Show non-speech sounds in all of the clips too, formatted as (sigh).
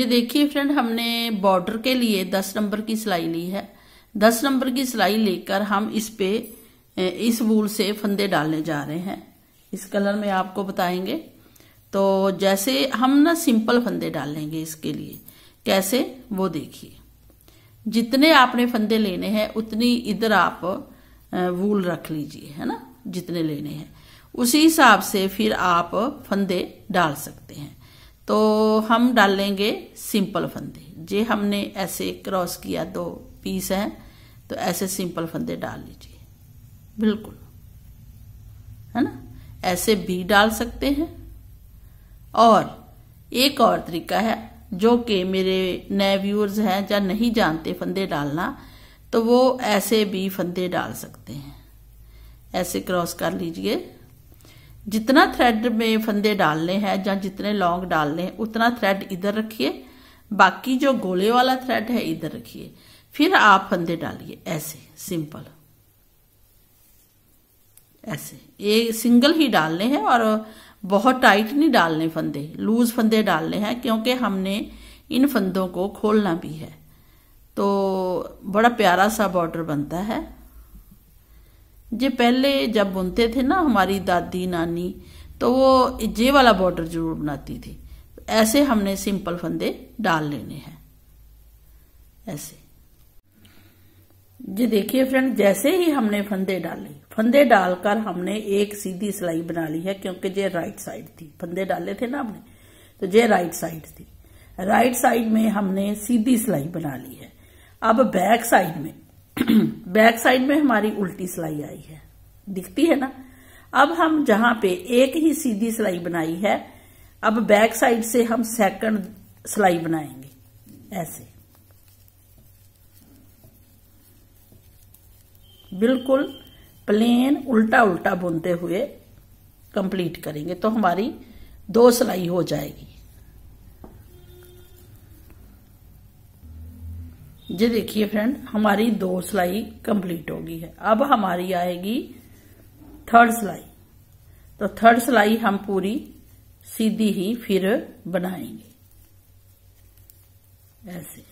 ये देखिए फ्रेंड हमने बॉर्डर के लिए दस नंबर की सिलाई ली है दस नंबर की सिलाई लेकर हम इस पे इस वूल से फंदे डालने जा रहे हैं इस कलर में आपको बताएंगे तो जैसे हम ना सिंपल फंदे डालेंगे इसके लिए कैसे वो देखिए जितने आपने फंदे लेने हैं उतनी इधर आप वूल रख लीजिए है ना जितने लेने हैं उसी हिसाब से फिर आप फंदे डाल सकते हैं तो हम डालेंगे सिंपल फंदे जे हमने ऐसे क्रॉस किया दो पीस हैं तो ऐसे सिंपल फंदे डाल लीजिए बिल्कुल है ना ऐसे भी डाल सकते हैं और एक और तरीका है जो कि मेरे नए व्यूअर्स हैं या नहीं जानते फंदे डालना तो वो ऐसे भी फंदे डाल सकते हैं ऐसे क्रॉस कर लीजिए जितना थ्रेड में फंदे डालने हैं या जितने लॉन्ग डालने हैं उतना थ्रेड इधर रखिए बाकी जो गोले वाला थ्रेड है इधर रखिए फिर आप फंदे डालिए ऐसे सिंपल ऐसे ये सिंगल ही डालने हैं और बहुत टाइट नहीं डालने फंदे लूज फंदे डालने हैं क्योंकि हमने इन फंदों को खोलना भी है तो बड़ा प्यारा सा बॉर्डर बनता है ये पहले जब बुनते थे ना हमारी दादी नानी तो वो जे वाला बॉर्डर जरूर बनाती थी ऐसे हमने सिंपल फंदे डाल लेने हैं ऐसे ये देखिए फ्रेंड जैसे ही हमने फंदे डाले फंदे डालकर हमने एक सीधी सिलाई बना ली है क्योंकि ये राइट साइड थी फंदे डाले थे ना हमने तो ये राइट साइड थी राइट साइड में हमने सीधी सिलाई बना ली है अब बैक साइड में (clears throat) बैक साइड में हमारी उल्टी सिलाई आई है दिखती है ना अब हम जहां पे एक ही सीधी सिलाई बनाई है अब बैक साइड से हम सेकंड सिलाई बनाएंगे ऐसे बिल्कुल प्लेन उल्टा उल्टा बुनते हुए कंप्लीट करेंगे तो हमारी दो सिलाई हो जाएगी ये देखिए फ्रेंड हमारी दो सिलाई कंप्लीट होगी है अब हमारी आएगी थर्ड सिलाई तो थर्ड सिलाई हम पूरी सीधी ही फिर बनाएंगे ऐसे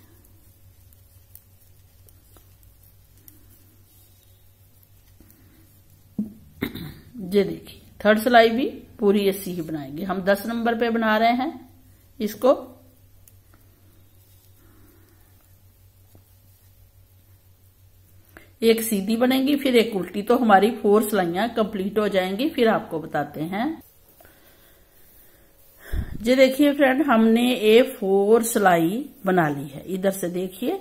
ये देखिए थर्ड सिलाई भी पूरी ऐसी ही बनाएंगे हम दस नंबर पे बना रहे हैं इसको एक सीधी बनेगी फिर एक उल्टी तो हमारी फोर सिलाइया कंप्लीट हो जाएंगी फिर आपको बताते हैं जी देखिए फ्रेंड हमने ए फोर सिलाई बना ली है इधर से देखिए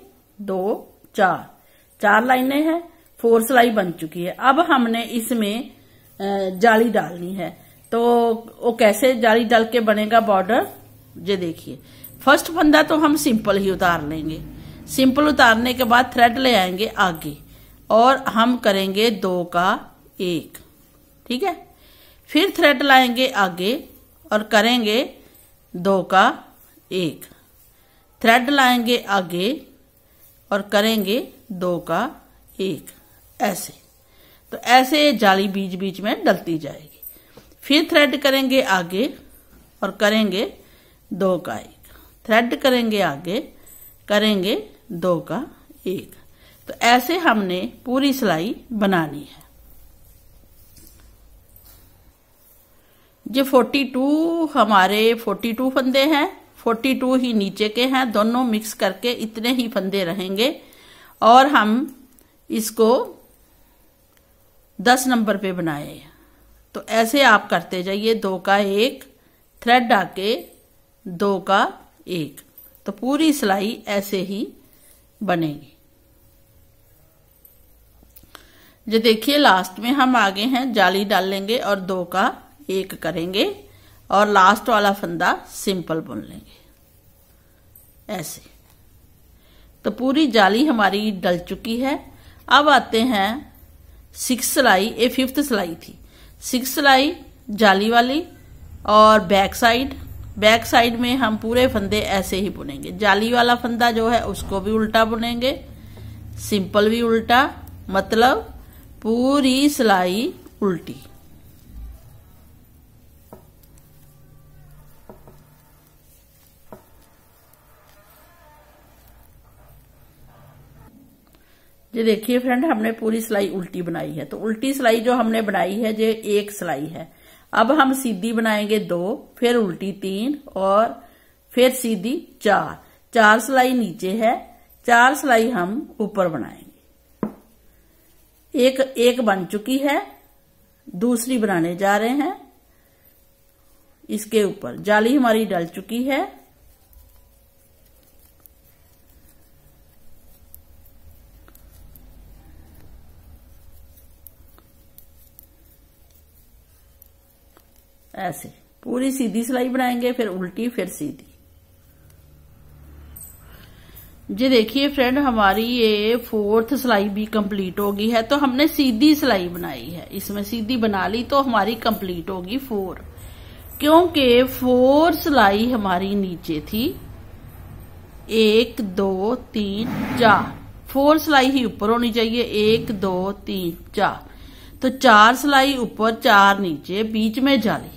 दो चार चार लाइनें हैं फोर सिलाई बन चुकी है अब हमने इसमें जाली डालनी है तो वो कैसे जाली डाल के बनेगा बॉर्डर ये देखिए फर्स्ट फंदा तो हम सिंपल ही उतार लेंगे सिंपल उतारने के बाद थ्रेड ले आएंगे आगे और हम करेंगे दो का एक ठीक है फिर थ्रेड लाएंगे आगे और करेंगे दो का एक थ्रेड लाएंगे आगे और करेंगे दो का एक ऐसे तो ऐसे जाली बीच बीच में डलती जाएगी फिर थ्रेड करेंगे आगे और करेंगे दो का एक थ्रेड करेंगे आगे करेंगे दो का एक तो ऐसे हमने पूरी सिलाई बनानी है ये 42 हमारे 42 फंदे हैं 42 ही नीचे के हैं दोनों मिक्स करके इतने ही फंदे रहेंगे और हम इसको 10 नंबर पे बनाए तो ऐसे आप करते जाइए दो का एक थ्रेड आके दो का एक तो पूरी सिलाई ऐसे ही बनेगी ये देखिए लास्ट में हम आगे हैं जाली डाल लेंगे और दो का एक करेंगे और लास्ट वाला फंदा सिंपल बुन लेंगे ऐसे तो पूरी जाली हमारी डल चुकी है अब आते हैं सिक्स सिलाई ये फिफ्थ सिलाई थी सिक्स सिलाई जाली वाली और बैक साइड बैक साइड में हम पूरे फंदे ऐसे ही बुनेंगे जाली वाला फंदा जो है उसको भी उल्टा बुनेंगे सिंपल भी उल्टा मतलब पूरी सिलाई उल्टी ये देखिए फ्रेंड हमने पूरी सिलाई उल्टी बनाई है तो उल्टी सिलाई जो हमने बनाई है ये एक सिलाई है अब हम सीधी बनाएंगे दो फिर उल्टी तीन और फिर सीधी चार चार सिलाई नीचे है चार सिलाई हम ऊपर बनाएंगे एक एक बन चुकी है दूसरी बनाने जा रहे हैं इसके ऊपर जाली हमारी डल चुकी है ऐसे पूरी सीधी सिलाई बनाएंगे फिर उल्टी फिर सीधी जी देखिए फ्रेंड हमारी ये फोर्थ सिलाई भी कंप्लीट होगी है तो हमने सीधी सिलाई बनाई है इसमें सीधी बना ली तो हमारी कंप्लीट होगी फोर क्योंकि फोर सिलाई हमारी नीचे थी एक दो तीन चार फोर सिलाई ही ऊपर होनी चाहिए एक दो तीन चार तो चार सिलाई ऊपर चार नीचे बीच में जाली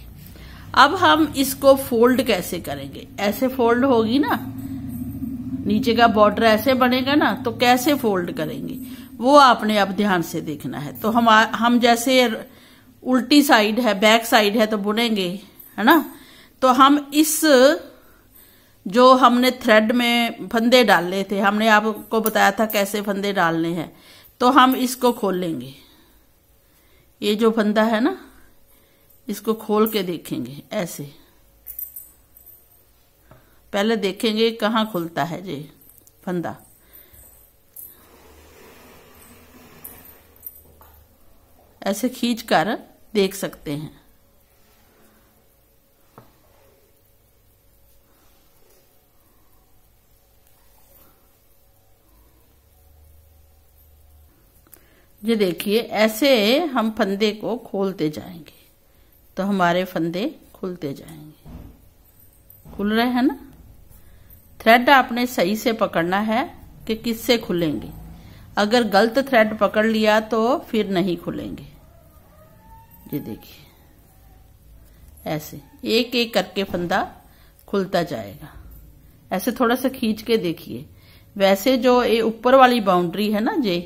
अब हम इसको फोल्ड कैसे करेंगे ऐसे फोल्ड होगी ना नीचे का बॉर्डर ऐसे बनेगा ना तो कैसे फोल्ड करेंगे वो आपने अब ध्यान से देखना है तो हम हम जैसे उल्टी साइड है बैक साइड है तो बुनेंगे है ना तो हम इस जो हमने थ्रेड में फंदे डालने थे हमने आपको बताया था कैसे फंदे डालने हैं तो हम इसको खोलेंगे ये जो फंदा है ना इसको खोल के देखेंगे ऐसे पहले देखेंगे कहाँ खुलता है जी फंदा ऐसे खींच कर देख सकते हैं ये देखिए ऐसे हम फंदे को खोलते जाएंगे तो हमारे फंदे खुलते जाएंगे खुल रहे हैं ना थ्रेड आपने सही से पकड़ना है कि किससे खुलेंगे अगर गलत थ्रेड पकड़ लिया तो फिर नहीं खुलेंगे ये देखिए ऐसे एक एक करके फंदा खुलता जाएगा ऐसे थोड़ा सा खींच के देखिए वैसे जो ये ऊपर वाली बाउंड्री है ना जे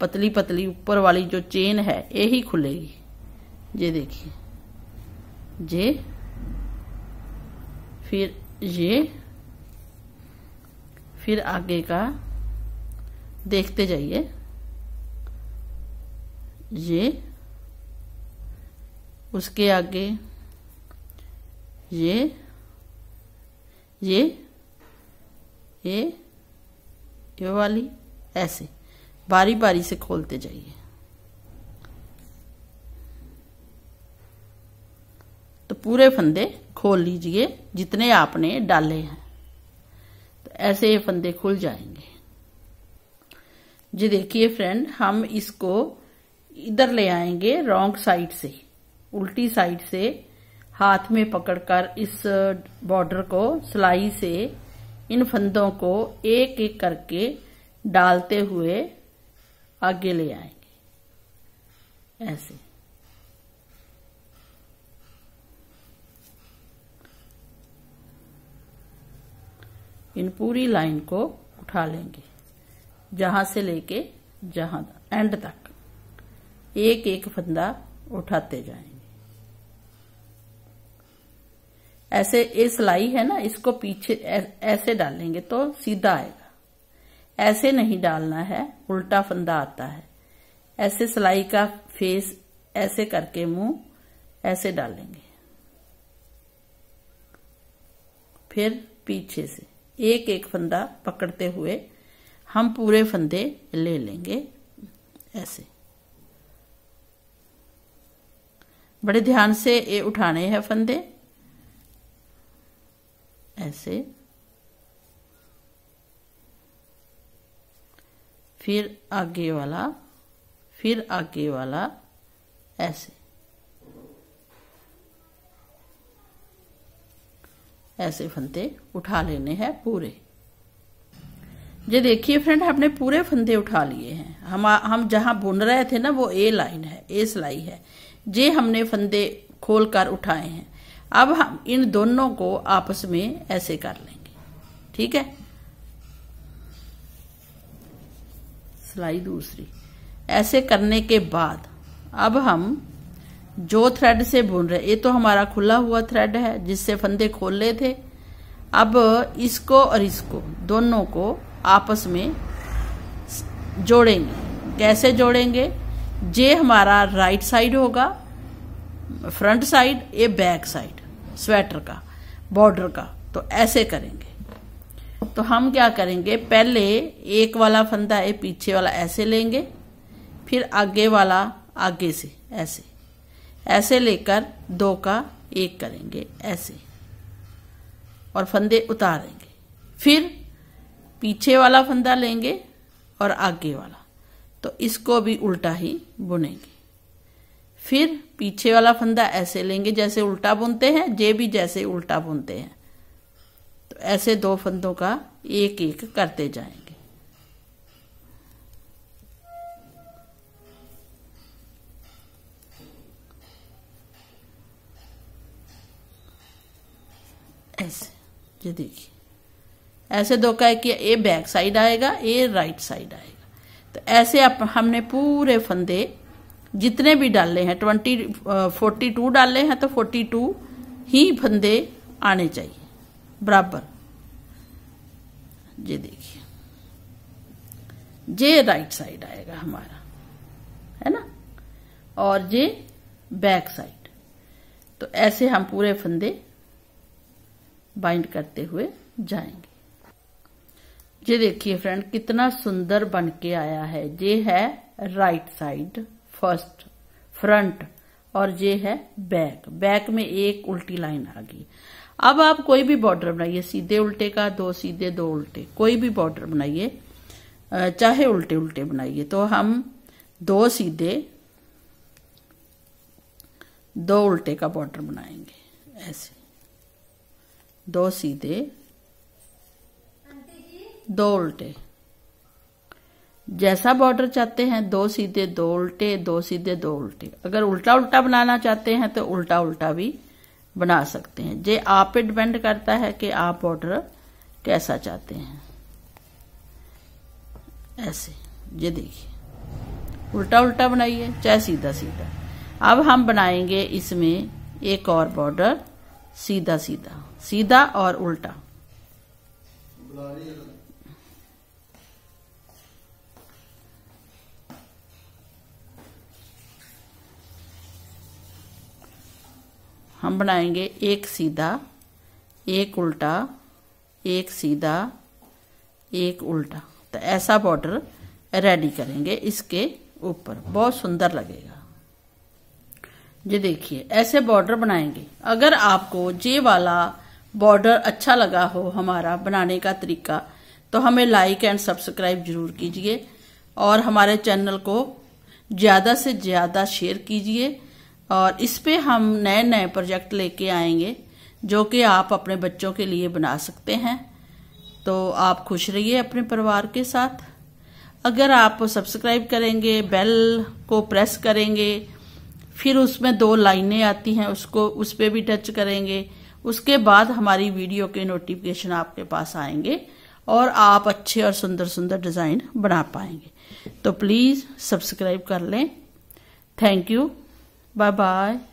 पतली पतली ऊपर वाली जो चेन है ये ही खुलेगी ये देखिए जे फिर ये फिर आगे का देखते जाइए ये उसके आगे ये ये ये ये वाली ऐसे बारी बारी से खोलते जाइए तो पूरे फंदे खोल लीजिए जितने आपने डाले हैं ऐसे ये फंदे खुल जाएंगे जी देखिए फ्रेंड हम इसको इधर ले आएंगे रॉन्ग साइड से उल्टी साइड से हाथ में पकड़कर इस बॉर्डर को सिलाई से इन फंदों को एक एक करके डालते हुए आगे ले आएंगे ऐसे इन पूरी लाइन को उठा लेंगे जहां से लेके जहां एंड तक एक एक फंदा उठाते जाएंगे ऐसे ये सिलाई है ना इसको पीछे ऐसे डालेंगे तो सीधा आएगा ऐसे नहीं डालना है उल्टा फंदा आता है ऐसे सिलाई का फेस ऐसे करके मुंह ऐसे डालेंगे फिर पीछे से एक एक फंदा पकड़ते हुए हम पूरे फंदे ले लेंगे ऐसे बड़े ध्यान से ये उठाने हैं फंदे ऐसे फिर आगे वाला फिर आगे वाला ऐसे ऐसे फंदे उठा लेने हैं पूरे ये देखिए फ्रेंड हमने पूरे फंदे उठा लिए हैं हम हम जहाँ बुन रहे थे ना वो ए लाइन है ए सिलाई है ये हमने फंदे खोल कर उठाए हैं अब हम इन दोनों को आपस में ऐसे कर लेंगे ठीक है सिलाई दूसरी ऐसे करने के बाद अब हम जो थ्रेड से बुन रहे ये तो हमारा खुला हुआ थ्रेड है जिससे फंदे खोल ले थे अब इसको और इसको दोनों को आपस में जोड़ेंगे कैसे जोड़ेंगे जे हमारा राइट साइड होगा फ्रंट साइड ये बैक साइड स्वेटर का बॉर्डर का तो ऐसे करेंगे तो हम क्या करेंगे पहले एक वाला फंदा ये पीछे वाला ऐसे लेंगे फिर आगे वाला आगे से ऐसे ऐसे लेकर दो का एक करेंगे ऐसे और फंदे उतारेंगे फिर पीछे वाला फंदा लेंगे और आगे वाला तो इसको भी उल्टा ही बुनेंगे फिर पीछे वाला फंदा ऐसे लेंगे जैसे उल्टा बुनते हैं जे भी जैसे उल्टा बुनते हैं तो ऐसे दो फंदों का एक एक करते जाएंगे ऐसे ये देखिए ऐसे धोखा है ए बैक साइड आएगा ए राइट साइड आएगा तो ऐसे आप हमने पूरे फंदे जितने भी डाले हैं ट्वेंटी फोर्टी टू डाले हैं तो फोर्टी टू ही फंदे आने चाहिए बराबर ये देखिए जे राइट साइड आएगा हमारा है ना और जे बैक साइड तो ऐसे हम पूरे फंदे बाइंड करते हुए जाएंगे ये देखिए फ्रेंड कितना सुंदर बन के आया है ये है राइट साइड फर्स्ट फ्रंट और ये है बैक बैक में एक उल्टी लाइन आ गई अब आप कोई भी बॉर्डर बनाइए सीधे उल्टे का दो सीधे दो उल्टे कोई भी बॉर्डर बनाइए चाहे उल्टे उल्टे बनाइए तो हम दो सीधे दो उल्टे का बॉर्डर बनाएंगे ऐसे दो सीधे दो उल्टे जैसा बॉर्डर चाहते हैं दो सीधे दो उल्टे दो सीधे दो उल्टे अगर उल्टा उल्टा बनाना चाहते हैं तो उल्टा उल्टा भी बना सकते हैं जे आप पे डिपेंड करता है कि आप बॉर्डर कैसा चाहते हैं ऐसे ये देखिए उल्टा उल्टा बनाइए चाहे सीधा सीधा अब हम बनाएंगे इसमें एक और बॉर्डर सीधा सीधा सीधा और उल्टा हम बनाएंगे एक सीधा एक उल्टा एक सीधा एक उल्टा तो ऐसा बॉर्डर रेडी करेंगे इसके ऊपर बहुत सुंदर लगेगा ये देखिए ऐसे बॉर्डर बनाएंगे अगर आपको जे वाला बॉर्डर अच्छा लगा हो हमारा बनाने का तरीका तो हमें लाइक एंड सब्सक्राइब जरूर कीजिए और हमारे चैनल को ज़्यादा से ज़्यादा शेयर कीजिए और इस पे हम नए नए प्रोजेक्ट लेके आएंगे जो कि आप अपने बच्चों के लिए बना सकते हैं तो आप खुश रहिए अपने परिवार के साथ अगर आप सब्सक्राइब करेंगे बेल को प्रेस करेंगे फिर उसमें दो लाइनें आती हैं उसको उस पर भी टच करेंगे उसके बाद हमारी वीडियो के नोटिफिकेशन आपके पास आएंगे और आप अच्छे और सुंदर सुंदर डिजाइन बना पाएंगे तो प्लीज सब्सक्राइब कर लें थैंक यू बाय बाय